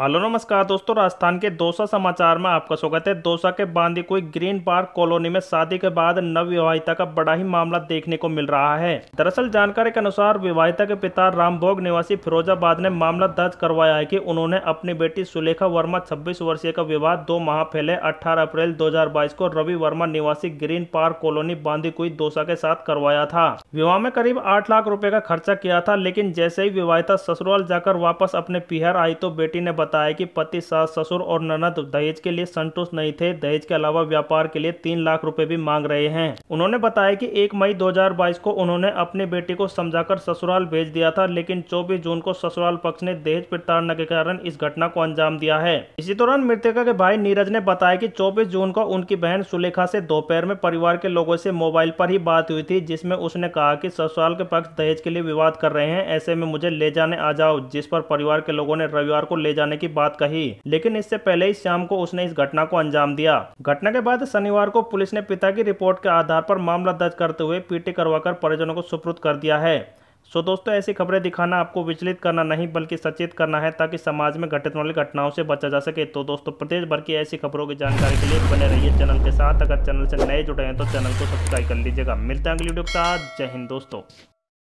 hello नमस्कार दोस्तों राजस्थान के दोसा समाचार में आपका स्वागत है दोसा के बांदीकुई ग्रीन पार्क कॉलोनी में शादी के बाद नव विवाहिता का बड़ा ही मामला देखने को मिल रहा है दरअसल जानकारी के अनुसार विवाहिता के पिता रामभोग निवासी फिरोजाबाद ने मामला दर्ज करवाया है कि उन्होंने अपनी बेटी सुलेखा वर्मा छब्बीस वर्षीय का विवाह दो माह पहले अठारह अप्रैल दो को रवि वर्मा निवासी green park colony Bandikui Dausa के साथ करवाया था विवाह में करीब आठ लाख रूपए का खर्चा किया था लेकिन जैसे ही विवाहिता ससुराल जाकर वापस अपने पिहर आई तो बेटी ने बताया कि पति सास ससुर और ननद दहेज के लिए संतुष्ट नहीं थे दहेज के अलावा व्यापार के लिए तीन लाख रुपए भी मांग रहे हैं उन्होंने बताया कि एक मई 2022 को उन्होंने अपने बेटे को समझाकर ससुराल भेज दिया था लेकिन 24 जून को ससुराल पक्ष ने दहेज प्रताड़ना के कारण इस घटना को अंजाम दिया है इसी दौरान मृतका के भाई नीरज ने बताया की चौबीस जून को उनकी बहन सुलेखा ऐसी दोपहर में परिवार के लोगों ऐसी मोबाइल आरोप ही बात हुई थी जिसमे उसने कहा की ससुराल के पक्ष दहेज के लिए विवाद कर रहे हैं ऐसे में मुझे ले जाने आ जाओ जिस पर परिवार के लोगों ने रविवार को ले जाने जाने की बात कही लेकिन इससे पहले ही शाम को उसने इस घटना को अंजाम दिया घटना के बाद शनिवार को पुलिस ने पिता की रिपोर्ट के आधार पर मामला दर्ज करते हुए पीटी करवाकर परिजनों को सुपुर्द कर दिया है सो दोस्तों ऐसी खबरें दिखाना आपको विचलित करना नहीं बल्कि सचेत करना है ताकि समाज में घटित वाली घटनाओं से बचा जा सके तो दोस्तों प्रदेश भर की ऐसी खबरों की जानकारी के लिए बने रहिए चैनल के साथ अगर चैनल से नए जुड़े हैं तो चैनल को सब्सक्राइब कर लीजिएगा मिलते हैं अगली वीडियो के साथ जय हिंद दोस्तों